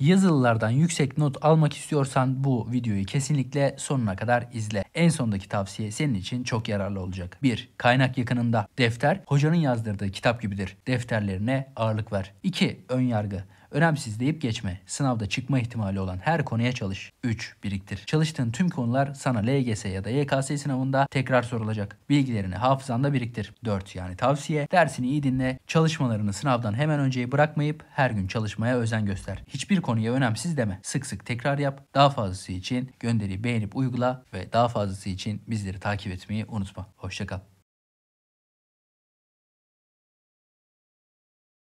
Yazılılardan yüksek not almak istiyorsan bu videoyu kesinlikle sonuna kadar izle. En sondaki tavsiye senin için çok yararlı olacak. 1. Kaynak yakınında. Defter hocanın yazdırdığı kitap gibidir. Defterlerine ağırlık ver. 2. Ön yargı. Önemsiz deyip geçme. Sınavda çıkma ihtimali olan her konuya çalış. 3. Biriktir. Çalıştığın tüm konular sana LGS ya da YKS sınavında tekrar sorulacak. Bilgilerini hafızanda biriktir. 4. Yani tavsiye. Dersini iyi dinle. Çalışmalarını sınavdan hemen önceyi bırakmayıp her gün çalışmaya özen göster. Hiçbir konuya önemsiz deme. Sık sık tekrar yap. Daha fazlası için gönderi beğenip uygula ve daha fazlası için bizleri takip etmeyi unutma. Hoşçakal.